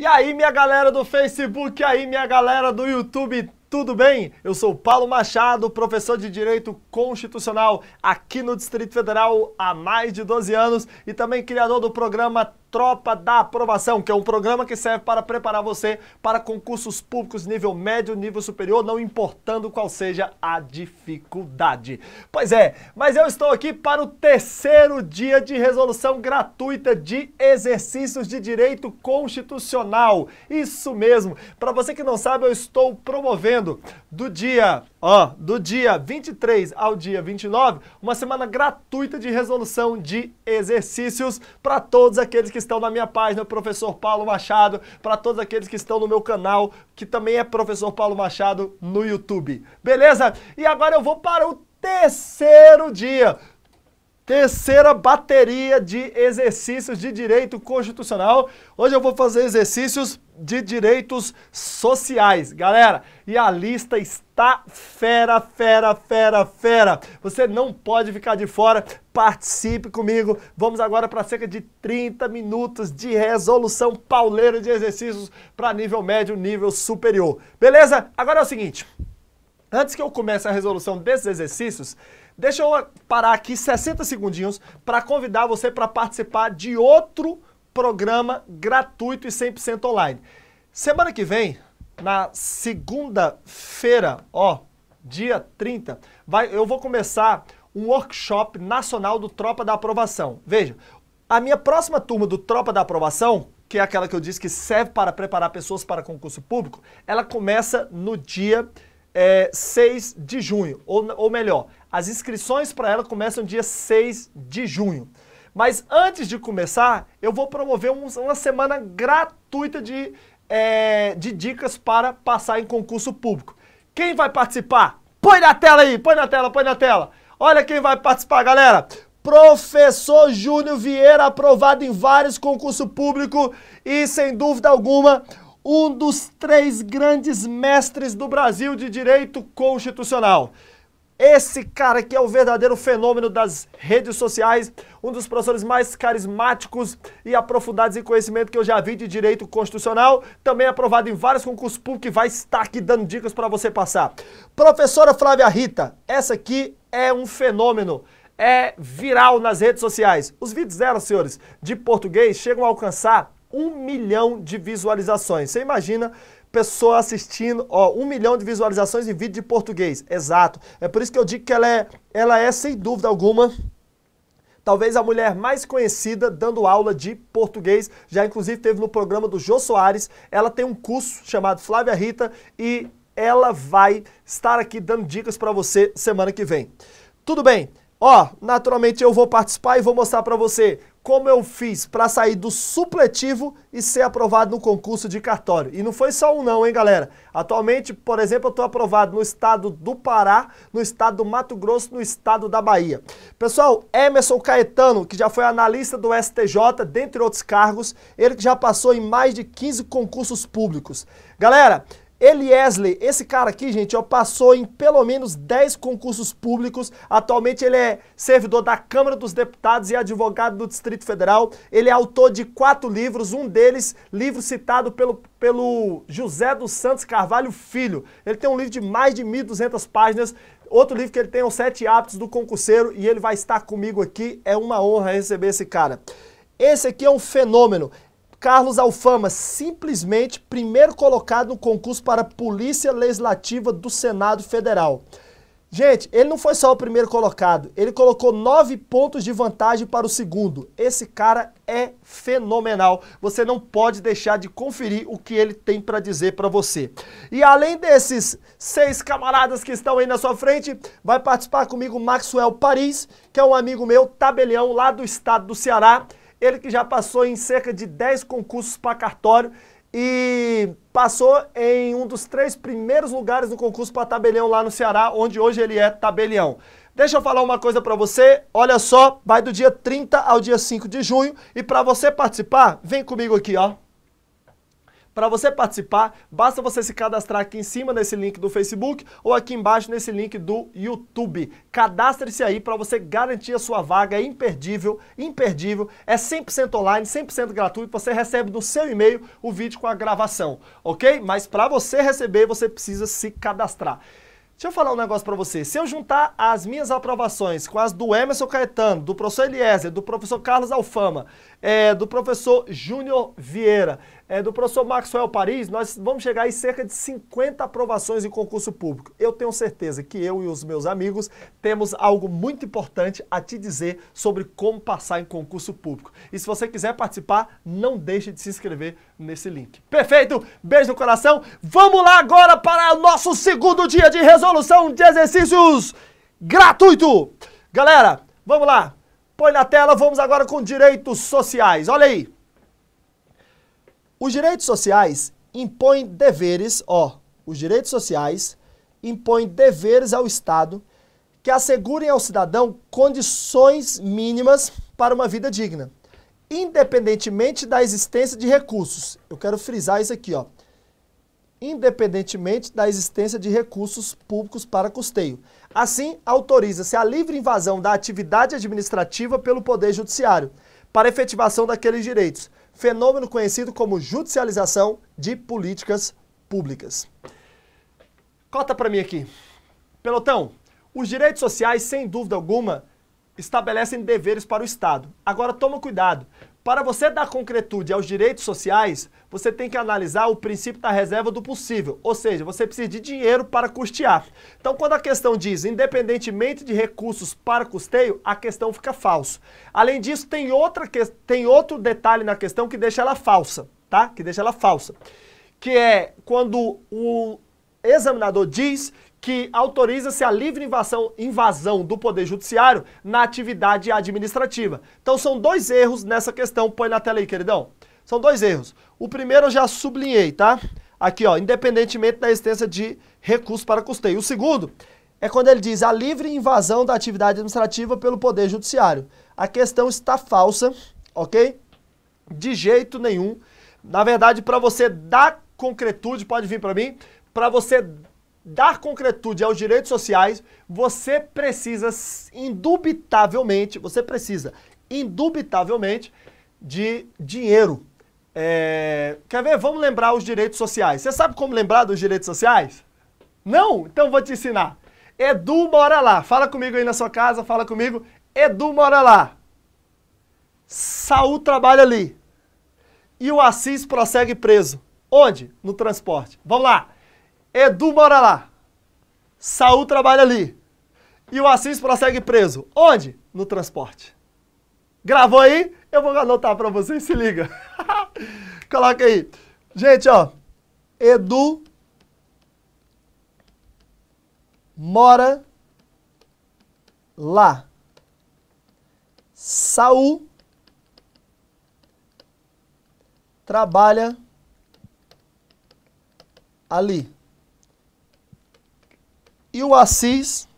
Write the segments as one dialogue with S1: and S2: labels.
S1: E aí, minha galera do Facebook, e aí, minha galera do YouTube, tudo bem? Eu sou Paulo Machado, professor de Direito Constitucional aqui no Distrito Federal há mais de 12 anos e também criador do programa Tropa da Aprovação, que é um programa que serve para preparar você para concursos públicos nível médio, nível superior, não importando qual seja a dificuldade. Pois é, mas eu estou aqui para o terceiro dia de resolução gratuita de exercícios de direito constitucional. Isso mesmo. Para você que não sabe, eu estou promovendo do dia Ó, do dia 23 ao dia 29, uma semana gratuita de resolução de exercícios para todos aqueles que estão na minha página, professor Paulo Machado, para todos aqueles que estão no meu canal, que também é professor Paulo Machado no YouTube. Beleza? E agora eu vou para o terceiro dia. Terceira bateria de exercícios de direito constitucional. Hoje eu vou fazer exercícios de direitos sociais, galera. E a lista está fera, fera, fera, fera. Você não pode ficar de fora. Participe comigo. Vamos agora para cerca de 30 minutos de resolução pauleira de exercícios para nível médio, nível superior. Beleza? Agora é o seguinte. Antes que eu comece a resolução desses exercícios, Deixa eu parar aqui 60 segundinhos para convidar você para participar de outro programa gratuito e 100% online. Semana que vem, na segunda-feira, ó, dia 30, vai, eu vou começar um workshop nacional do Tropa da Aprovação. Veja, a minha próxima turma do Tropa da Aprovação, que é aquela que eu disse que serve para preparar pessoas para concurso público, ela começa no dia é, eh, 6 de junho, ou, ou melhor, as inscrições para ela começam dia 6 de junho. Mas antes de começar, eu vou promover um, uma semana gratuita de, é, de dicas para passar em concurso público. Quem vai participar? Põe na tela aí, põe na tela, põe na tela. Olha quem vai participar, galera. Professor Júnior Vieira, aprovado em vários concursos públicos e, sem dúvida alguma, um dos três grandes mestres do Brasil de direito constitucional. Esse cara que é o verdadeiro fenômeno das redes sociais, um dos professores mais carismáticos e aprofundados em conhecimento que eu já vi de direito constitucional, também aprovado em vários concursos públicos e vai estar aqui dando dicas para você passar. Professora Flávia Rita, essa aqui é um fenômeno é viral nas redes sociais. Os vídeos dela, senhores, de português chegam a alcançar um milhão de visualizações. Você imagina pessoa assistindo, ó, um milhão de visualizações em vídeo de português. Exato. É por isso que eu digo que ela é, ela é sem dúvida alguma, talvez a mulher mais conhecida dando aula de português. Já inclusive teve no programa do Jô Soares. Ela tem um curso chamado Flávia Rita e ela vai estar aqui dando dicas para você semana que vem. Tudo bem. Ó, naturalmente eu vou participar e vou mostrar para você como eu fiz para sair do supletivo e ser aprovado no concurso de cartório. E não foi só um não, hein, galera? Atualmente, por exemplo, eu estou aprovado no estado do Pará, no estado do Mato Grosso, no estado da Bahia. Pessoal, Emerson Caetano, que já foi analista do STJ, dentre outros cargos, ele que já passou em mais de 15 concursos públicos. Galera, Eliesley, esse cara aqui, gente, ó, passou em pelo menos 10 concursos públicos. Atualmente ele é servidor da Câmara dos Deputados e advogado do Distrito Federal. Ele é autor de quatro livros, um deles, livro citado pelo, pelo José dos Santos Carvalho Filho. Ele tem um livro de mais de 1.200 páginas. Outro livro que ele tem é Os Sete Hábitos do Concurseiro e ele vai estar comigo aqui. É uma honra receber esse cara. Esse aqui é um fenômeno. Carlos Alfama, simplesmente primeiro colocado no concurso para a Polícia Legislativa do Senado Federal. Gente, ele não foi só o primeiro colocado, ele colocou nove pontos de vantagem para o segundo. Esse cara é fenomenal. Você não pode deixar de conferir o que ele tem para dizer para você. E além desses seis camaradas que estão aí na sua frente, vai participar comigo Maxwell Paris, que é um amigo meu, tabelião lá do estado do Ceará. Ele que já passou em cerca de 10 concursos para cartório e passou em um dos três primeiros lugares no concurso para tabelião lá no Ceará, onde hoje ele é tabelião. Deixa eu falar uma coisa para você, olha só, vai do dia 30 ao dia 5 de junho e para você participar, vem comigo aqui, ó. Para você participar, basta você se cadastrar aqui em cima nesse link do Facebook ou aqui embaixo nesse link do YouTube. Cadastre-se aí para você garantir a sua vaga é imperdível, imperdível. É 100% online, 100% gratuito. Você recebe no seu e-mail o vídeo com a gravação, ok? Mas para você receber, você precisa se cadastrar. Deixa eu falar um negócio para você. Se eu juntar as minhas aprovações com as do Emerson Caetano, do professor Eliezer, do professor Carlos Alfama, é, do professor Júnior Vieira, é, do professor Maxwell Paris, nós vamos chegar aí cerca de 50 aprovações em concurso público. Eu tenho certeza que eu e os meus amigos temos algo muito importante a te dizer sobre como passar em concurso público. E se você quiser participar, não deixe de se inscrever nesse link. Perfeito? Beijo no coração. Vamos lá agora para o nosso segundo dia de resolução de exercícios gratuito. Galera, vamos lá. Põe na tela, vamos agora com direitos sociais. Olha aí. Os direitos sociais impõem deveres, ó, os direitos sociais impõem deveres ao Estado que assegurem ao cidadão condições mínimas para uma vida digna, independentemente da existência de recursos. Eu quero frisar isso aqui, ó. Independentemente da existência de recursos públicos para custeio. Assim, autoriza-se a livre invasão da atividade administrativa pelo Poder Judiciário para efetivação daqueles direitos, fenômeno conhecido como judicialização de políticas públicas. Cota para mim aqui. Pelotão, os direitos sociais, sem dúvida alguma, estabelecem deveres para o Estado. Agora toma cuidado, para você dar concretude aos direitos sociais, você tem que analisar o princípio da reserva do possível, ou seja, você precisa de dinheiro para custear. Então, quando a questão diz independentemente de recursos para custeio, a questão fica falsa. Além disso, tem, outra que... tem outro detalhe na questão que deixa ela falsa, tá? Que deixa ela falsa. Que é quando o examinador diz que autoriza-se a livre invasão, invasão do Poder Judiciário na atividade administrativa. Então são dois erros nessa questão. Põe na tela aí, queridão. São dois erros. O primeiro eu já sublinhei, tá? Aqui, ó, independentemente da existência de recurso para custeio. O segundo é quando ele diz a livre invasão da atividade administrativa pelo Poder Judiciário. A questão está falsa, ok? De jeito nenhum. Na verdade, para você dar concretude, pode vir para mim, para você dar concretude aos direitos sociais, você precisa indubitavelmente, você precisa indubitavelmente de dinheiro. É... Quer ver? Vamos lembrar os direitos sociais. Você sabe como lembrar dos direitos sociais? Não? Então vou te ensinar. Edu mora lá. Fala comigo aí na sua casa, fala comigo. Edu mora lá. Saul trabalha ali. E o Assis prossegue preso. Onde? No transporte. Vamos lá. Edu mora lá. Saul trabalha ali. E o Assis prossegue preso. Onde? No transporte. Gravou aí? Eu vou anotar para vocês, se liga. Coloca aí. Gente, ó. Edu mora lá. Saul trabalha ali. E o Assis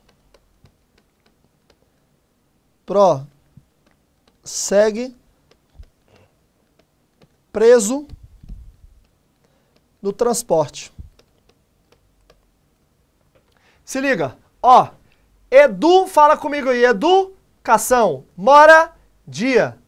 S1: segue preso no transporte. Se liga, ó, Edu fala comigo aí, educação, mora, dia,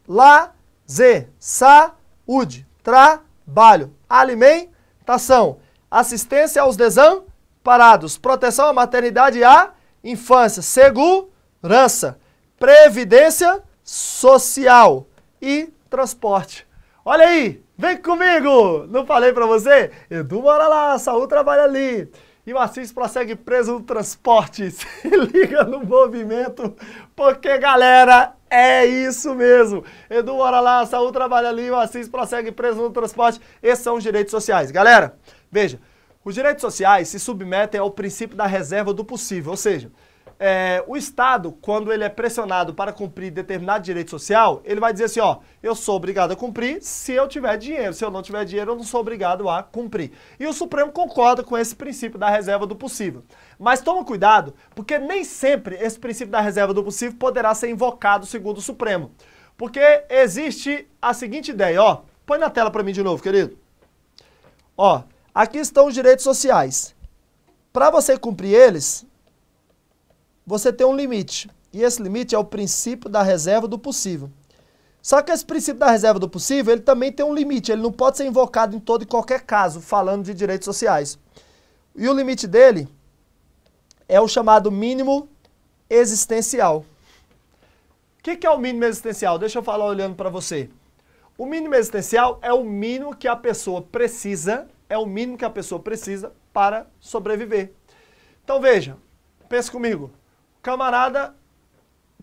S1: z saúde, trabalho, alimentação, assistência aos desamparados parados. Proteção à maternidade e à infância. Segurança. Previdência social. E transporte. Olha aí, vem comigo! Não falei para você? Edu mora lá, Saúl trabalha ali. E Assis prossegue preso no transporte. Se liga no movimento, porque galera, é isso mesmo. Edu mora lá, Saúl trabalha ali, Assis prossegue preso no transporte. Esses são os direitos sociais. Galera, veja, os direitos sociais se submetem ao princípio da reserva do possível, ou seja, é, o Estado, quando ele é pressionado para cumprir determinado direito social, ele vai dizer assim, ó, eu sou obrigado a cumprir se eu tiver dinheiro. Se eu não tiver dinheiro, eu não sou obrigado a cumprir. E o Supremo concorda com esse princípio da reserva do possível. Mas toma cuidado, porque nem sempre esse princípio da reserva do possível poderá ser invocado segundo o Supremo. Porque existe a seguinte ideia, ó, põe na tela para mim de novo, querido. Ó, Aqui estão os direitos sociais. Para você cumprir eles, você tem um limite. E esse limite é o princípio da reserva do possível. Só que esse princípio da reserva do possível, ele também tem um limite. Ele não pode ser invocado em todo e qualquer caso, falando de direitos sociais. E o limite dele é o chamado mínimo existencial. O que, que é o mínimo existencial? Deixa eu falar olhando para você. O mínimo existencial é o mínimo que a pessoa precisa é o mínimo que a pessoa precisa para sobreviver. Então veja, pense comigo. O camarada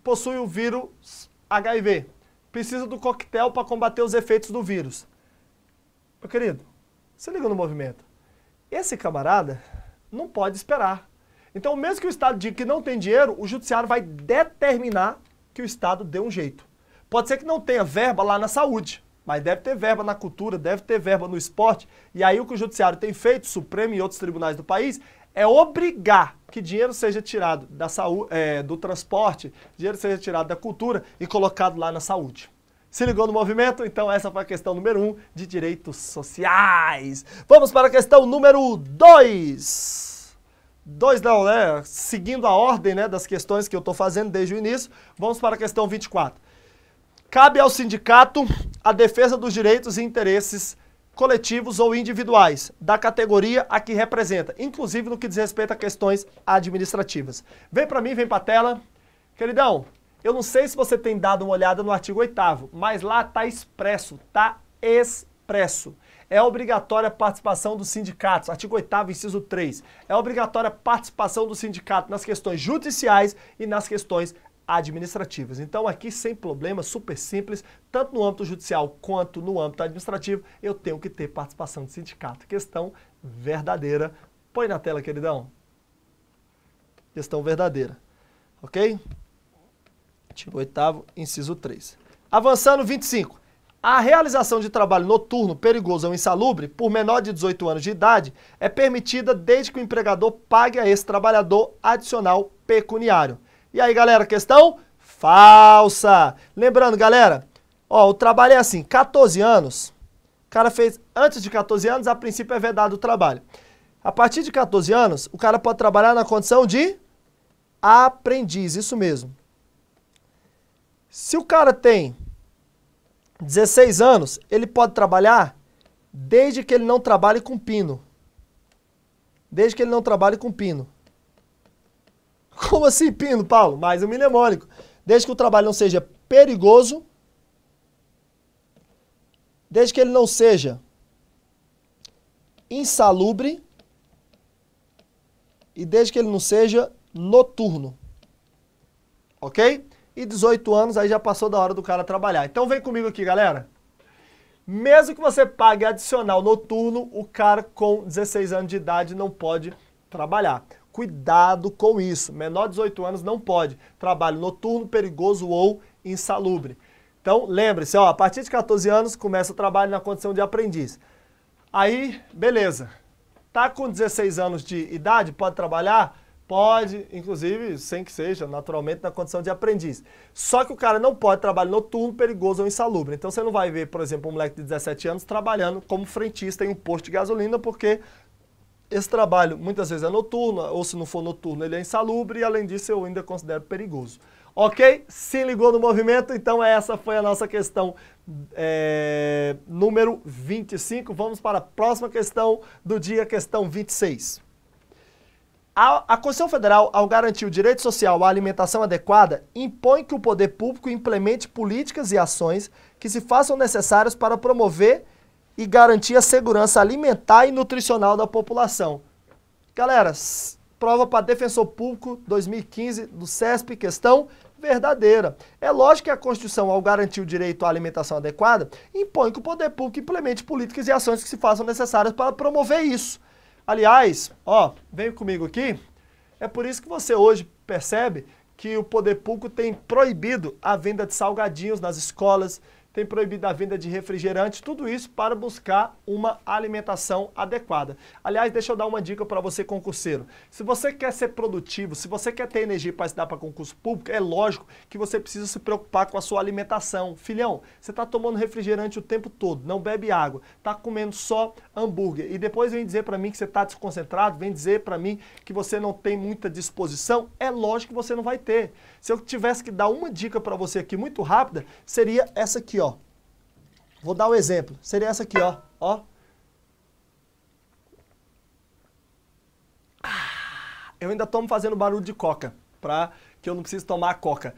S1: possui o vírus HIV. Precisa do coquetel para combater os efeitos do vírus. Meu querido, se liga no movimento. Esse camarada não pode esperar. Então, mesmo que o Estado diga que não tem dinheiro, o judiciário vai determinar que o Estado dê um jeito. Pode ser que não tenha verba lá na saúde, mas deve ter verba na cultura, deve ter verba no esporte. E aí o que o Judiciário tem feito, Supremo e outros tribunais do país, é obrigar que dinheiro seja tirado da saúde, é, do transporte, dinheiro seja tirado da cultura e colocado lá na saúde. Se ligou no movimento? Então essa foi a questão número 1 um de direitos sociais. Vamos para a questão número 2. Dois não, né? Seguindo a ordem né, das questões que eu estou fazendo desde o início, vamos para a questão 24. Cabe ao sindicato a defesa dos direitos e interesses coletivos ou individuais da categoria a que representa, inclusive no que diz respeito a questões administrativas. Vem para mim, vem para a tela. Queridão, eu não sei se você tem dado uma olhada no artigo 8 mas lá está expresso, está expresso. É obrigatória a participação dos sindicatos, artigo 8 inciso 3. É obrigatória a participação do sindicato nas questões judiciais e nas questões administrativas. Então, aqui sem problema, super simples, tanto no âmbito judicial quanto no âmbito administrativo, eu tenho que ter participação do sindicato. Questão verdadeira. Põe na tela, queridão. Questão verdadeira. Ok? Artigo 8, inciso 3. Avançando, 25. A realização de trabalho noturno, perigoso ou insalubre, por menor de 18 anos de idade, é permitida desde que o empregador pague a esse trabalhador adicional pecuniário. E aí, galera, questão falsa. Lembrando, galera, ó, o trabalho é assim, 14 anos. O cara fez antes de 14 anos, a princípio é vedado o trabalho. A partir de 14 anos, o cara pode trabalhar na condição de aprendiz, isso mesmo. Se o cara tem 16 anos, ele pode trabalhar desde que ele não trabalhe com pino. Desde que ele não trabalhe com pino. Como assim, Pino, Paulo? Mais um mnemônico. Desde que o trabalho não seja perigoso, desde que ele não seja insalubre e desde que ele não seja noturno. Ok? E 18 anos, aí já passou da hora do cara trabalhar. Então vem comigo aqui, galera. Mesmo que você pague adicional noturno, o cara com 16 anos de idade não pode trabalhar. Cuidado com isso. Menor de 18 anos não pode. Trabalho noturno, perigoso ou insalubre. Então, lembre-se, ó, a partir de 14 anos começa o trabalho na condição de aprendiz. Aí, beleza. Tá com 16 anos de idade, pode trabalhar? Pode, inclusive, sem que seja, naturalmente, na condição de aprendiz. Só que o cara não pode trabalhar noturno, perigoso ou insalubre. Então você não vai ver, por exemplo, um moleque de 17 anos trabalhando como frentista em um posto de gasolina, porque esse trabalho muitas vezes é noturno, ou se não for noturno, ele é insalubre e além disso eu ainda considero perigoso. Ok? Se ligou no movimento, então essa foi a nossa questão é, número 25. Vamos para a próxima questão do dia, questão 26. A, a Constituição Federal, ao garantir o direito social à alimentação adequada, impõe que o poder público implemente políticas e ações que se façam necessárias para promover e garantir a segurança alimentar e nutricional da população. Galera, prova para defensor público 2015 do CESP, questão verdadeira. É lógico que a Constituição, ao garantir o direito à alimentação adequada, impõe que o poder público implemente políticas e ações que se façam necessárias para promover isso. Aliás, ó, vem comigo aqui. É por isso que você hoje percebe que o poder público tem proibido a venda de salgadinhos nas escolas, tem proibido a venda de refrigerantes, tudo isso para buscar uma alimentação adequada. Aliás, deixa eu dar uma dica para você concurseiro. Se você quer ser produtivo, se você quer ter energia para estudar para concurso público, é lógico que você precisa se preocupar com a sua alimentação. Filhão, você está tomando refrigerante o tempo todo, não bebe água, está comendo só hambúrguer e depois vem dizer para mim que você está desconcentrado, vem dizer para mim que você não tem muita disposição, é lógico que você não vai ter. Se eu tivesse que dar uma dica para você aqui muito rápida, seria essa aqui, ó Vou dar um exemplo. Seria essa aqui, ó. ó. Ah, eu ainda tomo fazendo barulho de coca, para que eu não precise tomar coca.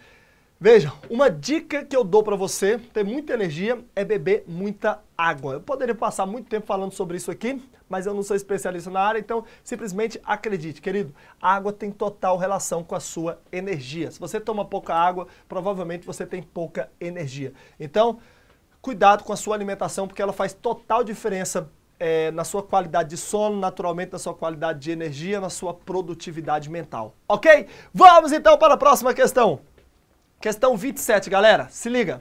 S1: Veja, uma dica que eu dou para você ter muita energia é beber muita água. Eu poderia passar muito tempo falando sobre isso aqui, mas eu não sou especialista na área, então simplesmente acredite, querido, a água tem total relação com a sua energia. Se você toma pouca água, provavelmente você tem pouca energia. Então, cuidado com a sua alimentação, porque ela faz total diferença é, na sua qualidade de sono, naturalmente na sua qualidade de energia, na sua produtividade mental. Ok? Vamos então para a próxima questão. Questão 27, galera. Se liga.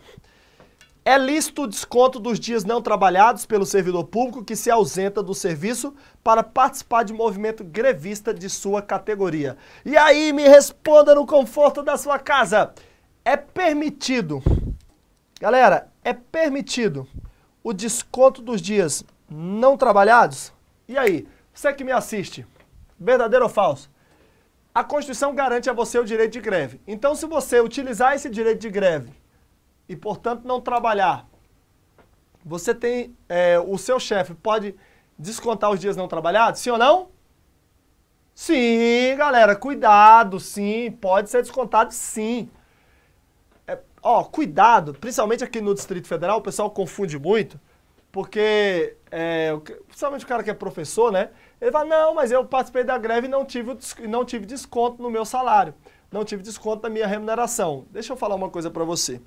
S1: É lícito o desconto dos dias não trabalhados pelo servidor público que se ausenta do serviço para participar de movimento grevista de sua categoria. E aí, me responda no conforto da sua casa. É permitido. Galera, é permitido o desconto dos dias não trabalhados? E aí, você que me assiste, verdadeiro ou falso? A Constituição garante a você o direito de greve. Então, se você utilizar esse direito de greve e, portanto, não trabalhar, você tem. É, o seu chefe pode descontar os dias não trabalhados? Sim ou não? Sim, galera, cuidado, sim, pode ser descontado, sim. É, ó, cuidado, principalmente aqui no Distrito Federal, o pessoal confunde muito, porque, é, principalmente o cara que é professor, né? Ele fala, não, mas eu participei da greve e não tive, não tive desconto no meu salário, não tive desconto na minha remuneração. Deixa eu falar uma coisa para você.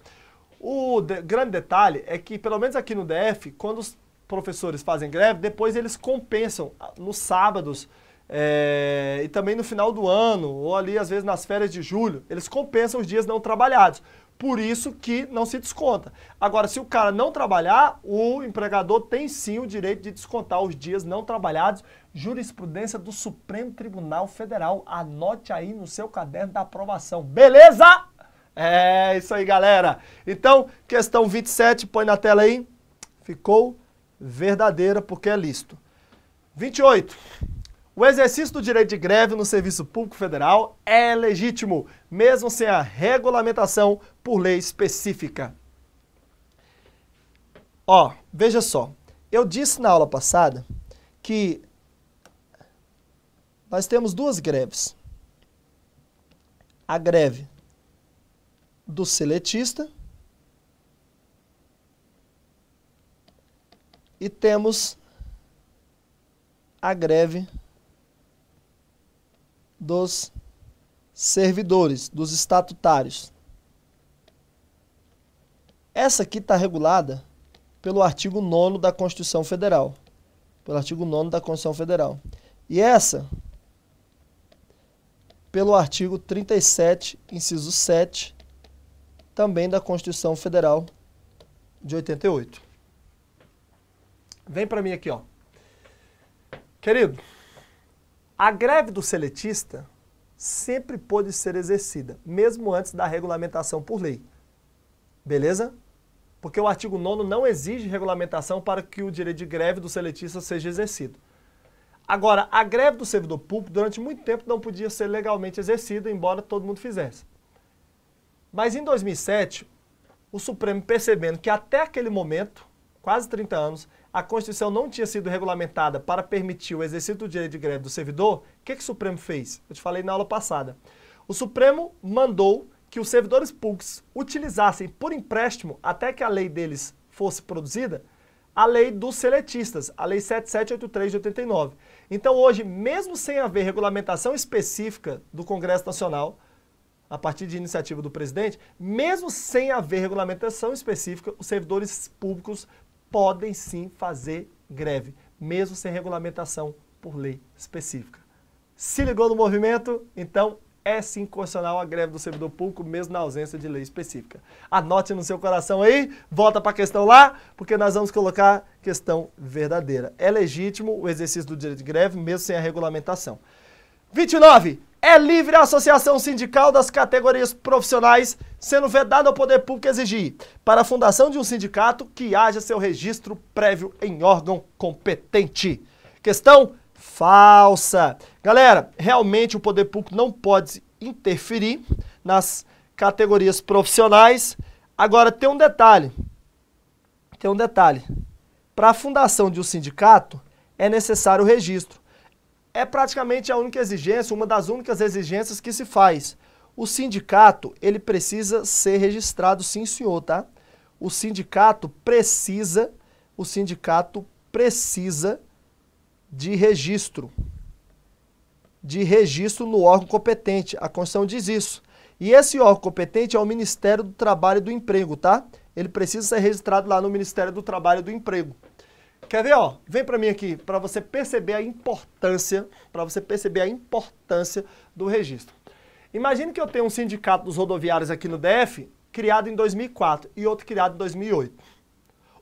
S1: O de, grande detalhe é que, pelo menos aqui no DF, quando os professores fazem greve, depois eles compensam ah, nos sábados é, e também no final do ano, ou ali às vezes nas férias de julho, eles compensam os dias não trabalhados. Por isso que não se desconta. Agora, se o cara não trabalhar, o empregador tem sim o direito de descontar os dias não trabalhados. Jurisprudência do Supremo Tribunal Federal. Anote aí no seu caderno da aprovação. Beleza? É isso aí, galera. Então, questão 27, põe na tela aí. Ficou verdadeira porque é listo. 28. O exercício do direito de greve no serviço público federal é legítimo, mesmo sem a regulamentação por lei específica. Ó, veja só. Eu disse na aula passada que nós temos duas greves. A greve do seletista e temos a greve dos servidores, dos estatutários. Essa aqui está regulada pelo artigo 9 da Constituição Federal. Pelo artigo 9 da Constituição Federal. E essa, pelo artigo 37, inciso 7, também da Constituição Federal de 88. Vem para mim aqui, ó. Querido, a greve do seletista sempre pôde ser exercida, mesmo antes da regulamentação por lei. Beleza? Porque o artigo 9 não exige regulamentação para que o direito de greve do seletista seja exercido. Agora, a greve do servidor público durante muito tempo não podia ser legalmente exercida, embora todo mundo fizesse. Mas em 2007, o Supremo percebendo que até aquele momento, quase 30 anos, a Constituição não tinha sido regulamentada para permitir o exercício do direito de greve do servidor, o que, que o Supremo fez? Eu te falei na aula passada. O Supremo mandou que os servidores públicos utilizassem por empréstimo, até que a lei deles fosse produzida, a lei dos seletistas, a lei 7783 de 89. Então hoje, mesmo sem haver regulamentação específica do Congresso Nacional, a partir de iniciativa do presidente, mesmo sem haver regulamentação específica, os servidores públicos podem sim fazer greve, mesmo sem regulamentação por lei específica. Se ligou no movimento? Então é sim constitucional a greve do servidor público, mesmo na ausência de lei específica. Anote no seu coração aí, volta para a questão lá, porque nós vamos colocar questão verdadeira. É legítimo o exercício do direito de greve, mesmo sem a regulamentação. 29. É livre a associação sindical das categorias profissionais, sendo vedado ao poder público exigir, para a fundação de um sindicato, que haja seu registro prévio em órgão competente. Questão falsa. Galera, realmente o poder público não pode interferir nas categorias profissionais. Agora, tem um detalhe. Tem um detalhe. Para a fundação de um sindicato, é necessário o registro. É praticamente a única exigência, uma das únicas exigências que se faz. O sindicato, ele precisa ser registrado, sim senhor, tá? O sindicato precisa, o sindicato precisa de registro. De registro no órgão competente. A Constituição diz isso. E esse órgão competente é o Ministério do Trabalho e do Emprego, tá? Ele precisa ser registrado lá no Ministério do Trabalho e do Emprego. Quer ver, ó? Vem para mim aqui, para você perceber a importância, para você perceber a importância do registro. Imagine que eu tenho um sindicato dos rodoviários aqui no DF, criado em 2004 e outro criado em 2008.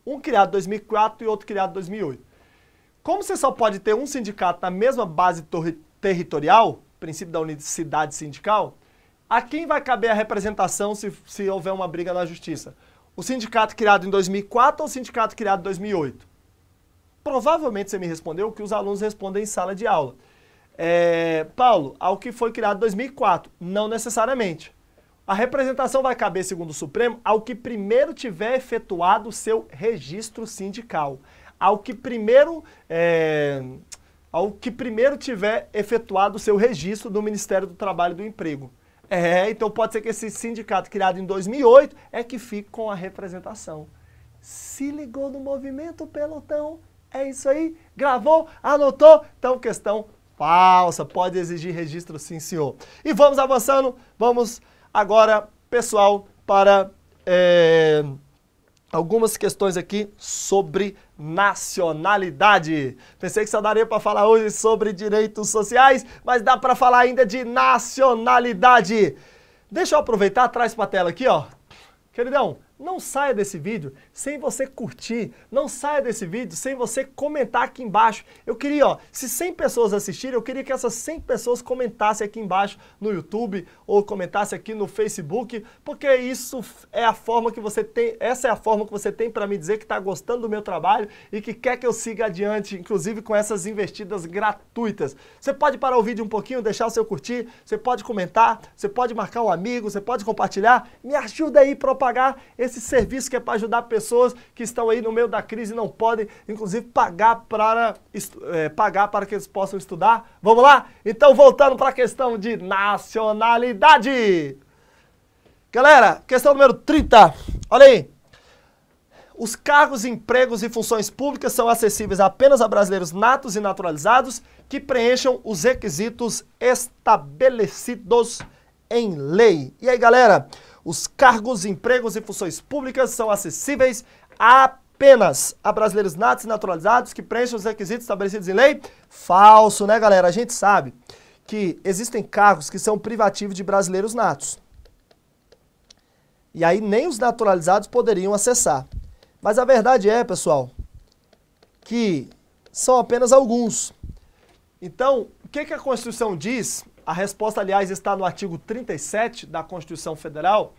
S1: Um criado em 2004 e outro criado em 2008. Como você só pode ter um sindicato na mesma base territorial, princípio da unicidade sindical, a quem vai caber a representação se, se houver uma briga na justiça? O sindicato criado em 2004 ou o sindicato criado em 2008? Provavelmente você me respondeu o que os alunos respondem em sala de aula. É, Paulo, ao que foi criado em 2004? Não necessariamente. A representação vai caber, segundo o Supremo, ao que primeiro tiver efetuado seu registro sindical. Ao que primeiro, é, ao que primeiro tiver efetuado seu registro do Ministério do Trabalho e do Emprego. É, então pode ser que esse sindicato criado em 2008 é que fique com a representação. Se ligou no movimento pelotão é isso aí? Gravou? Anotou? Então, questão falsa. Pode exigir registro, sim, senhor. E vamos avançando. Vamos agora, pessoal, para é, algumas questões aqui sobre nacionalidade. Pensei que só daria para falar hoje sobre direitos sociais, mas dá para falar ainda de nacionalidade. Deixa eu aproveitar, traz para a tela aqui, ó. Queridão, não saia desse vídeo sem você curtir, não saia desse vídeo sem você comentar aqui embaixo. Eu queria, ó, se 100 pessoas assistirem, eu queria que essas 100 pessoas comentassem aqui embaixo no YouTube ou comentassem aqui no Facebook, porque isso é a forma que você tem, essa é a forma que você tem para me dizer que está gostando do meu trabalho e que quer que eu siga adiante, inclusive com essas investidas gratuitas. Você pode parar o vídeo um pouquinho, deixar o seu curtir, você pode comentar, você pode marcar um amigo, você pode compartilhar, me ajuda aí a propagar esse serviço que é para ajudar pessoas que estão aí no meio da crise e não podem, inclusive, pagar para, é, pagar para que eles possam estudar. Vamos lá? Então, voltando para a questão de nacionalidade. Galera, questão número 30. Olha aí. Os cargos, empregos e funções públicas são acessíveis apenas a brasileiros natos e naturalizados que preencham os requisitos estabelecidos em lei. E aí, galera, os cargos, empregos e funções públicas são acessíveis apenas a brasileiros natos e naturalizados que preenchem os requisitos estabelecidos em lei? Falso, né, galera? A gente sabe que existem cargos que são privativos de brasileiros natos. E aí nem os naturalizados poderiam acessar. Mas a verdade é, pessoal, que são apenas alguns. Então, o que, que a Constituição diz a resposta, aliás, está no artigo 37 da Constituição Federal,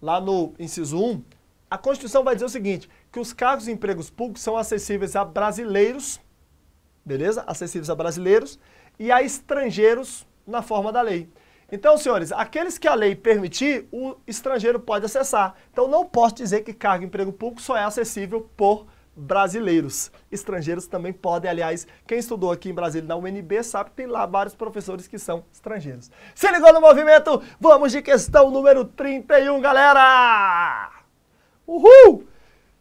S1: lá no inciso 1. A Constituição vai dizer o seguinte, que os cargos e empregos públicos são acessíveis a brasileiros, beleza? Acessíveis a brasileiros e a estrangeiros na forma da lei. Então, senhores, aqueles que a lei permitir, o estrangeiro pode acessar. Então, não posso dizer que cargo e emprego público só é acessível por brasileiros. Estrangeiros também podem, aliás, quem estudou aqui em Brasília na UNB sabe que tem lá vários professores que são estrangeiros. Se ligou no movimento? Vamos de questão número 31, galera! Uhul!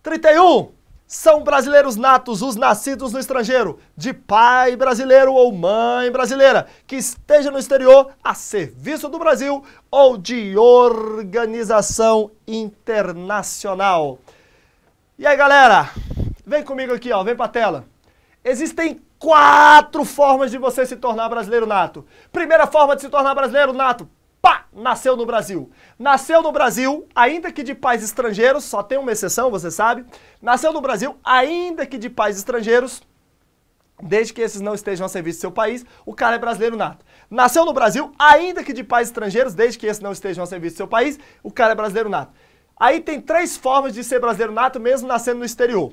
S1: 31! São brasileiros natos os nascidos no estrangeiro, de pai brasileiro ou mãe brasileira, que esteja no exterior a serviço do Brasil ou de organização internacional. E aí, galera? Vem comigo aqui, ó, vem para a tela. Existem quatro formas de você se tornar brasileiro nato. Primeira forma de se tornar brasileiro nato, pá, nasceu no Brasil. Nasceu no Brasil, ainda que de pais estrangeiros, só tem uma exceção, você sabe. Nasceu no Brasil, ainda que de pais estrangeiros, desde que esses não estejam a serviço do seu país, o cara é brasileiro nato. Nasceu no Brasil, ainda que de pais estrangeiros, desde que esses não estejam a serviço do seu país, o cara é brasileiro nato. Aí tem três formas de ser brasileiro nato, mesmo nascendo no exterior.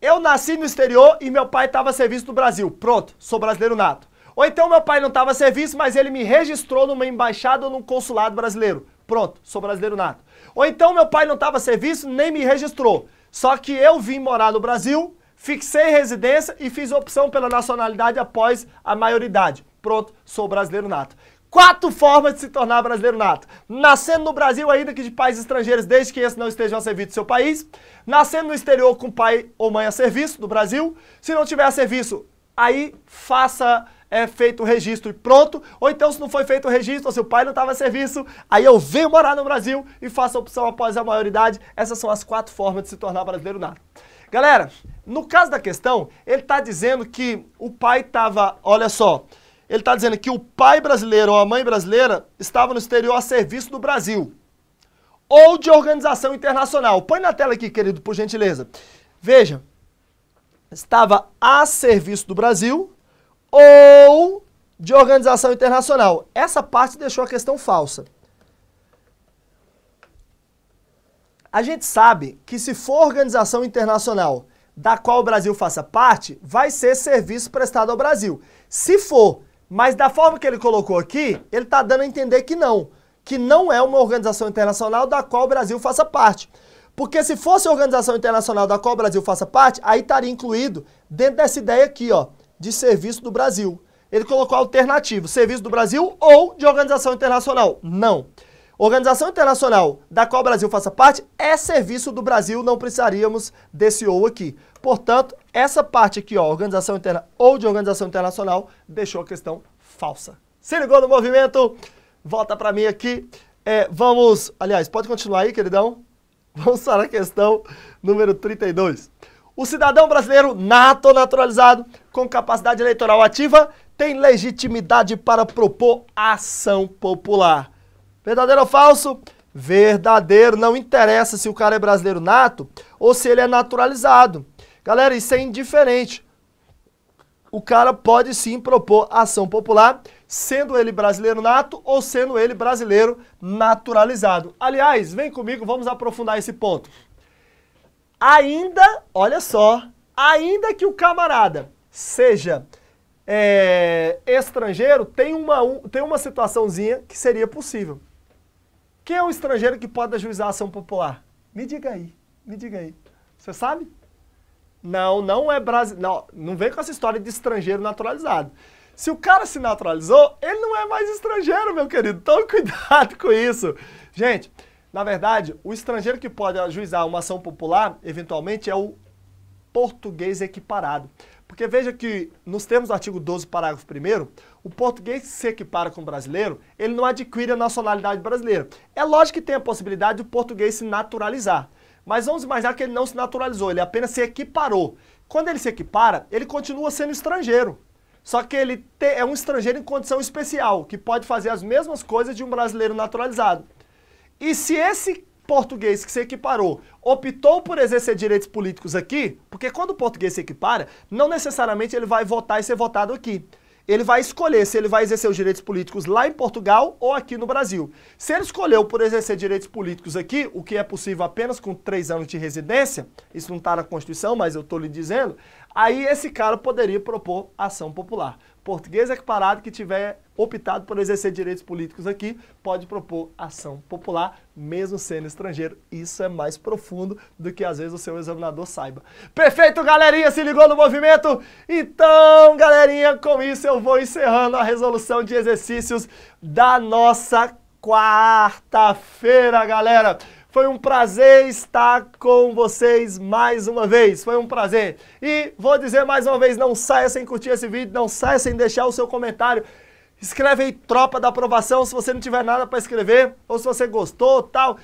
S1: Eu nasci no exterior e meu pai estava a serviço do Brasil. Pronto, sou brasileiro nato. Ou então meu pai não estava a serviço, mas ele me registrou numa embaixada ou num consulado brasileiro. Pronto, sou brasileiro nato. Ou então meu pai não estava a serviço, nem me registrou. Só que eu vim morar no Brasil, fixei residência e fiz opção pela nacionalidade após a maioridade. Pronto, sou brasileiro nato quatro formas de se tornar brasileiro nato. Nascendo no Brasil, ainda que de pais estrangeiros, desde que esse não esteja a serviço do seu país. Nascendo no exterior com pai ou mãe a serviço do Brasil. Se não tiver a serviço, aí faça é feito o registro e pronto. Ou então, se não foi feito o registro, ou se o pai não estava a serviço, aí eu venho morar no Brasil e faço a opção após a maioridade. Essas são as quatro formas de se tornar brasileiro nato. Galera, no caso da questão, ele está dizendo que o pai estava, olha só, ele está dizendo que o pai brasileiro ou a mãe brasileira estava no exterior a serviço do Brasil ou de organização internacional. Põe na tela aqui, querido, por gentileza. Veja, estava a serviço do Brasil ou de organização internacional. Essa parte deixou a questão falsa. A gente sabe que se for organização internacional da qual o Brasil faça parte, vai ser serviço prestado ao Brasil. Se for mas da forma que ele colocou aqui, ele está dando a entender que não. Que não é uma organização internacional da qual o Brasil faça parte. Porque se fosse a organização internacional da qual o Brasil faça parte, aí estaria incluído dentro dessa ideia aqui, ó, de serviço do Brasil. Ele colocou alternativo, serviço do Brasil ou de organização internacional. Não. Organização internacional da qual o Brasil faça parte é serviço do Brasil, não precisaríamos desse ou aqui. Portanto, essa parte aqui, ó, organização interna ou de organização internacional, deixou a questão falsa. Se ligou no movimento? Volta para mim aqui. É, vamos, aliás, pode continuar aí, queridão? Vamos para a questão número 32. O cidadão brasileiro nato naturalizado, com capacidade eleitoral ativa, tem legitimidade para propor ação popular. Verdadeiro ou falso? Verdadeiro. Não interessa se o cara é brasileiro nato ou se ele é naturalizado. Galera, isso é indiferente. O cara pode sim propor ação popular, sendo ele brasileiro nato ou sendo ele brasileiro naturalizado. Aliás, vem comigo, vamos aprofundar esse ponto. Ainda, olha só, ainda que o camarada seja é, estrangeiro, tem uma, um, tem uma situaçãozinha que seria possível. Quem é um estrangeiro que pode ajuizar a ação popular? Me diga aí, me diga aí. Você sabe? Não, não é brasileiro. Não, não vem com essa história de estrangeiro naturalizado. Se o cara se naturalizou, ele não é mais estrangeiro, meu querido. Então, cuidado com isso. Gente, na verdade, o estrangeiro que pode ajuizar uma ação popular, eventualmente, é o português equiparado. Porque veja que, nos termos do artigo 12, parágrafo 1, o português que se equipara com o brasileiro, ele não adquire a nacionalidade brasileira. É lógico que tem a possibilidade o português se naturalizar. Mas vamos imaginar que ele não se naturalizou, ele apenas se equiparou. Quando ele se equipara, ele continua sendo estrangeiro. Só que ele te, é um estrangeiro em condição especial, que pode fazer as mesmas coisas de um brasileiro naturalizado. E se esse português que se equiparou optou por exercer direitos políticos aqui, porque quando o português se equipara, não necessariamente ele vai votar e ser votado aqui ele vai escolher se ele vai exercer os direitos políticos lá em Portugal ou aqui no Brasil. Se ele escolheu por exercer direitos políticos aqui, o que é possível apenas com três anos de residência, isso não está na Constituição, mas eu estou lhe dizendo, aí esse cara poderia propor ação popular português equiparado que tiver optado por exercer direitos políticos aqui pode propor ação popular, mesmo sendo estrangeiro. Isso é mais profundo do que às vezes o seu examinador saiba. Perfeito, galerinha? Se ligou no movimento? Então, galerinha, com isso eu vou encerrando a resolução de exercícios da nossa quarta-feira, galera. Foi um prazer estar com vocês mais uma vez. Foi um prazer. E vou dizer mais uma vez, não saia sem curtir esse vídeo, não saia sem deixar o seu comentário. Escreve aí tropa da aprovação se você não tiver nada para escrever ou se você gostou, tal.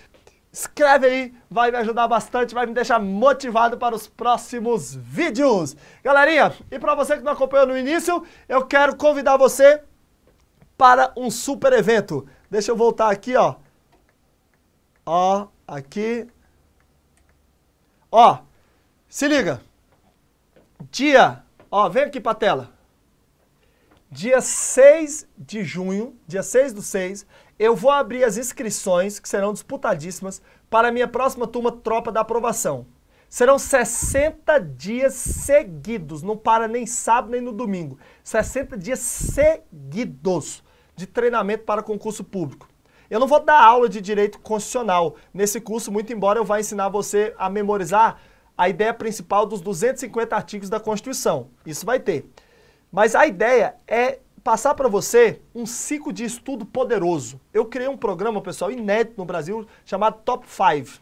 S1: Escreve aí, vai me ajudar bastante, vai me deixar motivado para os próximos vídeos. Galerinha, e para você que não acompanhou no início, eu quero convidar você para um super evento. Deixa eu voltar aqui, ó. Ó, aqui. Ó, se liga. Dia, ó, vem aqui para a tela. Dia 6 de junho, dia 6 do 6, eu vou abrir as inscrições, que serão disputadíssimas, para a minha próxima turma Tropa da Aprovação. Serão 60 dias seguidos, não para nem sábado nem no domingo. 60 dias seguidos de treinamento para concurso público. Eu não vou dar aula de direito constitucional nesse curso, muito embora eu vá ensinar você a memorizar a ideia principal dos 250 artigos da Constituição. Isso vai ter. Mas a ideia é passar para você um ciclo de estudo poderoso. Eu criei um programa, pessoal, inédito no Brasil, chamado Top 5.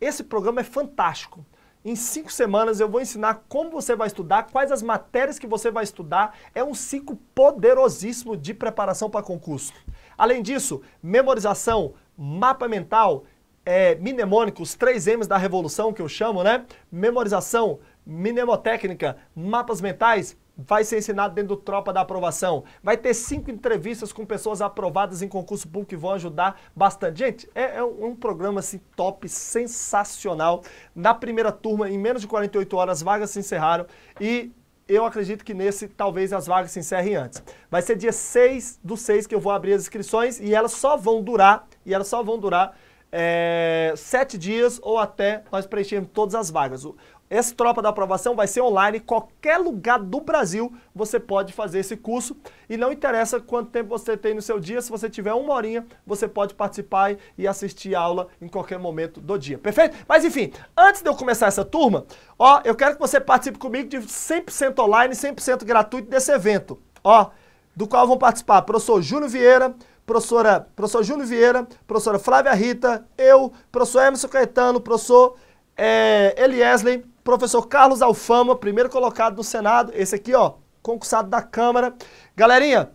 S1: Esse programa é fantástico. Em cinco semanas eu vou ensinar como você vai estudar, quais as matérias que você vai estudar. É um ciclo poderosíssimo de preparação para concurso. Além disso, memorização, mapa mental, é, três 3Ms da revolução que eu chamo, né? Memorização, mnemotécnica, mapas mentais, vai ser ensinado dentro do Tropa da Aprovação. Vai ter cinco entrevistas com pessoas aprovadas em concurso público que vão ajudar bastante. Gente, é, é um, um programa assim, top, sensacional. Na primeira turma, em menos de 48 horas, vagas se encerraram e eu acredito que nesse talvez as vagas se encerrem antes. Vai ser dia 6 do 6 que eu vou abrir as inscrições e elas só vão durar, e elas só vão durar é, sete dias ou até nós preenchermos todas as vagas. O, esse Tropa da Aprovação vai ser online, Em qualquer lugar do Brasil você pode fazer esse curso e não interessa quanto tempo você tem no seu dia, se você tiver uma horinha, você pode participar e assistir a aula em qualquer momento do dia, perfeito? Mas enfim, antes de eu começar essa turma, ó, eu quero que você participe comigo de 100% online, 100% gratuito desse evento, ó, do qual vão participar professor Júnior Vieira, professora, professor Júnior Vieira, professora Flávia Rita, eu, professor Emerson Caetano, professor é, Eliesley, professor Carlos Alfama, primeiro colocado do Senado, esse aqui, ó, concursado da Câmara. Galerinha,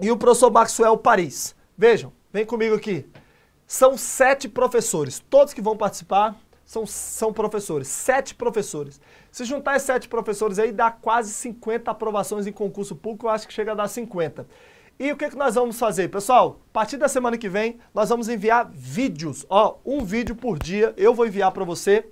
S1: e o professor Maxwell Paris. Vejam, vem comigo aqui. São sete professores, todos que vão participar são, são professores, sete professores. Se juntar esses sete professores aí, dá quase 50 aprovações em concurso público, eu acho que chega a dar 50. E o que, que nós vamos fazer? Pessoal, a partir da semana que vem, nós vamos enviar vídeos, ó, um vídeo por dia, eu vou enviar para você,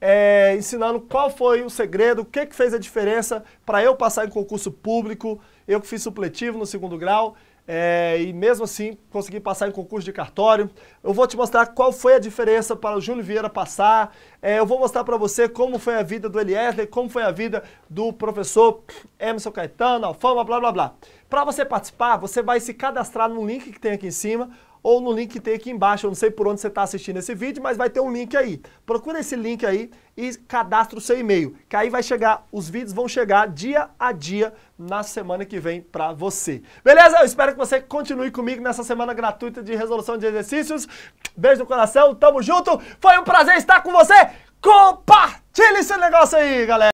S1: é, ensinando qual foi o segredo, o que, que fez a diferença para eu passar em concurso público, eu que fiz supletivo no segundo grau, é, e mesmo assim consegui passar em concurso de cartório. Eu vou te mostrar qual foi a diferença para o Júlio Vieira passar. É, eu vou mostrar para você como foi a vida do Eliezer, como foi a vida do professor Emerson Caetano, Alfama, blá blá blá. Para você participar, você vai se cadastrar no link que tem aqui em cima ou no link que tem aqui embaixo. Eu não sei por onde você está assistindo esse vídeo, mas vai ter um link aí. Procura esse link aí e cadastra o seu e-mail, que aí vai chegar, os vídeos vão chegar dia a dia na semana que vem para você. Beleza? Eu espero que você continue comigo nessa semana gratuita de resolução de exercícios. Beijo no coração, tamo junto. Foi um prazer estar com você. Compartilhe esse negócio aí, galera.